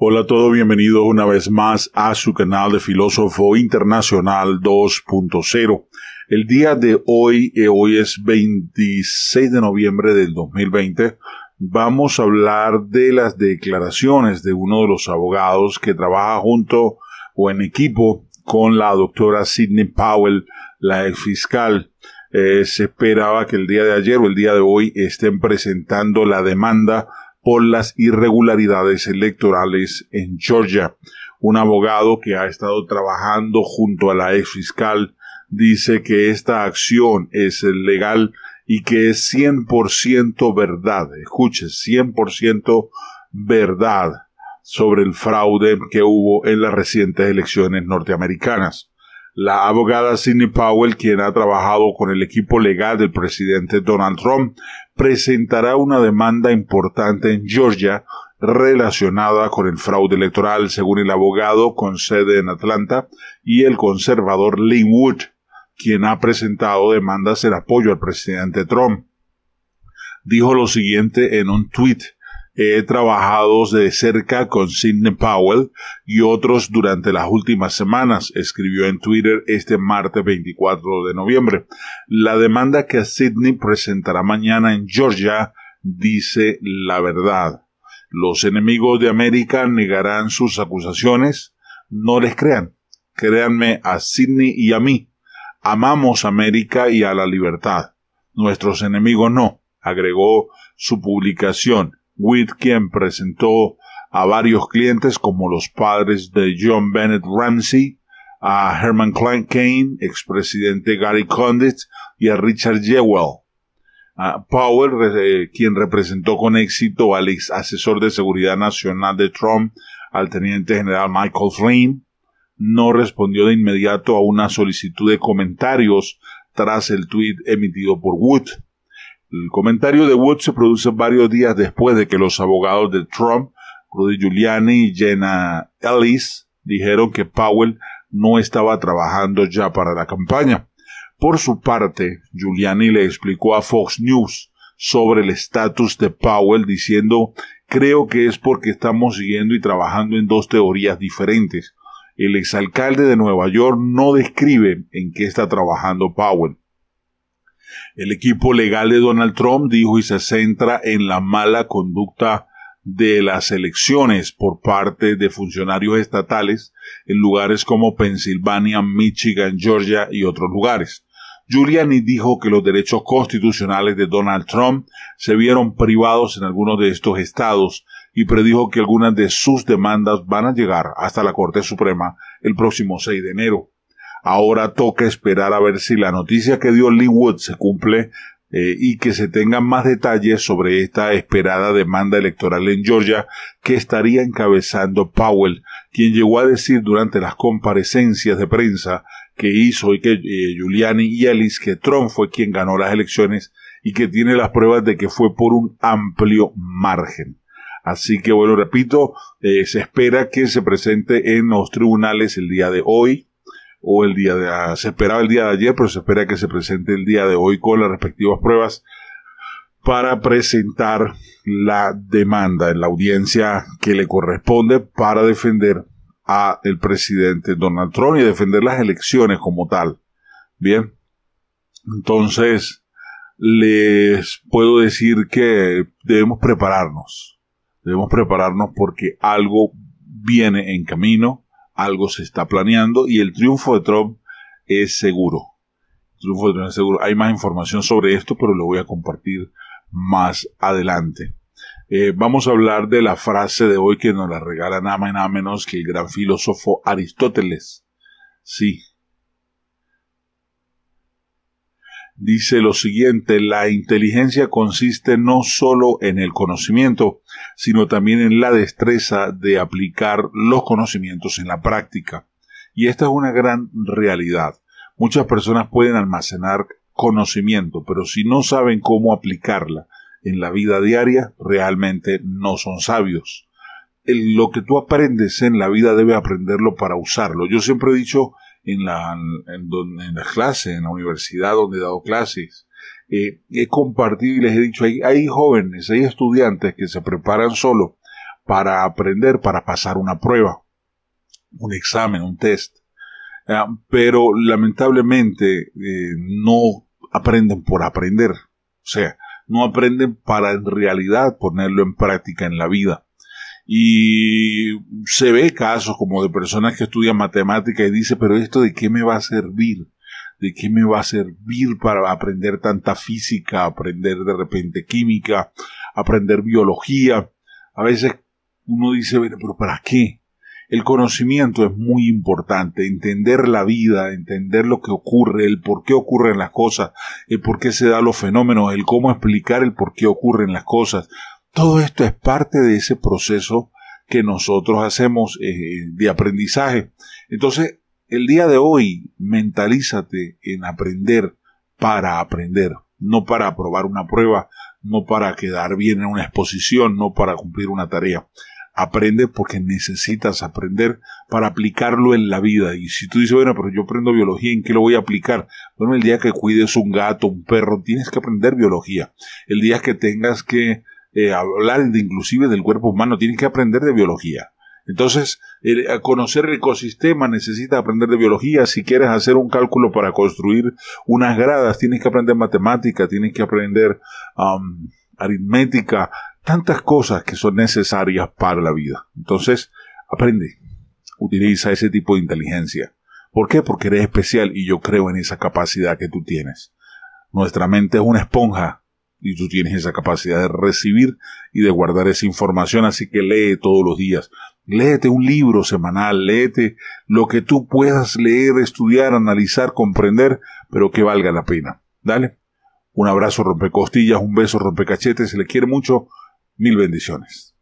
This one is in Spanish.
Hola a todos, bienvenidos una vez más a su canal de Filósofo Internacional 2.0. El día de hoy, eh, hoy es 26 de noviembre del 2020, vamos a hablar de las declaraciones de uno de los abogados que trabaja junto o en equipo con la doctora Sidney Powell, la ex fiscal. Eh, se esperaba que el día de ayer o el día de hoy estén presentando la demanda por las irregularidades electorales en Georgia. Un abogado que ha estado trabajando junto a la ex fiscal dice que esta acción es legal y que es 100% verdad. Escuche, 100% verdad sobre el fraude que hubo en las recientes elecciones norteamericanas. La abogada Sidney Powell, quien ha trabajado con el equipo legal del presidente Donald Trump, presentará una demanda importante en Georgia relacionada con el fraude electoral, según el abogado con sede en Atlanta y el conservador Lee Wood, quien ha presentado demandas en apoyo al presidente Trump. Dijo lo siguiente en un tuit He trabajado de cerca con Sidney Powell y otros durante las últimas semanas, escribió en Twitter este martes 24 de noviembre. La demanda que Sidney presentará mañana en Georgia dice la verdad. Los enemigos de América negarán sus acusaciones. No les crean. Créanme a Sidney y a mí. Amamos a América y a la libertad. Nuestros enemigos no, agregó su publicación. Wood, quien presentó a varios clientes como los padres de John Bennett Ramsey, a Herman Kane, expresidente Gary Condit y a Richard Jewell. Powell, eh, quien representó con éxito al ex asesor de seguridad nacional de Trump, al teniente general Michael Flynn, no respondió de inmediato a una solicitud de comentarios tras el tweet emitido por Wood. El comentario de Wood se produce varios días después de que los abogados de Trump, Rudy Giuliani y Jenna Ellis, dijeron que Powell no estaba trabajando ya para la campaña. Por su parte, Giuliani le explicó a Fox News sobre el estatus de Powell diciendo creo que es porque estamos siguiendo y trabajando en dos teorías diferentes. El exalcalde de Nueva York no describe en qué está trabajando Powell. El equipo legal de Donald Trump dijo y se centra en la mala conducta de las elecciones por parte de funcionarios estatales en lugares como Pensilvania, Michigan, Georgia y otros lugares. Giuliani dijo que los derechos constitucionales de Donald Trump se vieron privados en algunos de estos estados y predijo que algunas de sus demandas van a llegar hasta la Corte Suprema el próximo 6 de enero. Ahora toca esperar a ver si la noticia que dio Lee Wood se cumple eh, y que se tengan más detalles sobre esta esperada demanda electoral en Georgia que estaría encabezando Powell, quien llegó a decir durante las comparecencias de prensa que hizo y que eh, Giuliani y Ellis que Trump fue quien ganó las elecciones y que tiene las pruebas de que fue por un amplio margen. Así que bueno, repito, eh, se espera que se presente en los tribunales el día de hoy o el día de ah, se esperaba el día de ayer, pero se espera que se presente el día de hoy con las respectivas pruebas para presentar la demanda en la audiencia que le corresponde para defender a el presidente Donald Trump y defender las elecciones como tal. Bien. Entonces, les puedo decir que debemos prepararnos. Debemos prepararnos porque algo viene en camino algo se está planeando y el triunfo de Trump es seguro. triunfo de Trump es seguro. Hay más información sobre esto, pero lo voy a compartir más adelante. Eh, vamos a hablar de la frase de hoy que nos la regala nada más y nada menos que el gran filósofo Aristóteles. Sí, dice lo siguiente, la inteligencia consiste no solo en el conocimiento, sino también en la destreza de aplicar los conocimientos en la práctica. Y esta es una gran realidad. Muchas personas pueden almacenar conocimiento, pero si no saben cómo aplicarla en la vida diaria, realmente no son sabios. lo que tú aprendes en la vida debe aprenderlo para usarlo. Yo siempre he dicho en la, en, donde, en las clases, en la universidad donde he dado clases. Eh, he compartido y les he dicho, hay, hay jóvenes, hay estudiantes que se preparan solo para aprender, para pasar una prueba, un examen, un test. Eh, pero lamentablemente eh, no aprenden por aprender. O sea, no aprenden para en realidad ponerlo en práctica en la vida. Y se ve casos como de personas que estudian matemáticas y dice, pero esto de qué me va a servir? ¿De qué me va a servir para aprender tanta física, aprender de repente química, aprender biología? A veces uno dice, pero ¿para qué? El conocimiento es muy importante, entender la vida, entender lo que ocurre, el por qué ocurren las cosas, el por qué se dan los fenómenos, el cómo explicar el por qué ocurren las cosas. Todo esto es parte de ese proceso que nosotros hacemos eh, de aprendizaje. Entonces, el día de hoy, mentalízate en aprender para aprender, no para aprobar una prueba, no para quedar bien en una exposición, no para cumplir una tarea. Aprende porque necesitas aprender para aplicarlo en la vida. Y si tú dices, bueno, pero yo aprendo biología, ¿en qué lo voy a aplicar? Bueno, el día que cuides un gato, un perro, tienes que aprender biología. El día que tengas que eh, hablar de, inclusive del cuerpo humano, tienes que aprender de biología. Entonces, conocer el ecosistema necesita aprender de biología. Si quieres hacer un cálculo para construir unas gradas, tienes que aprender matemática, tienes que aprender aritmética, tantas cosas que son necesarias para la vida. Entonces, aprende, utiliza ese tipo de inteligencia. ¿Por qué? Porque eres especial y yo creo en esa capacidad que tú tienes. Nuestra mente es una esponja y tú tienes esa capacidad de recibir y de guardar esa información, así que lee todos los días. Léete un libro semanal, léete lo que tú puedas leer, estudiar, analizar, comprender, pero que valga la pena. Dale. Un abrazo rompecostillas, un beso rompecachetes, se le quiere mucho. Mil bendiciones.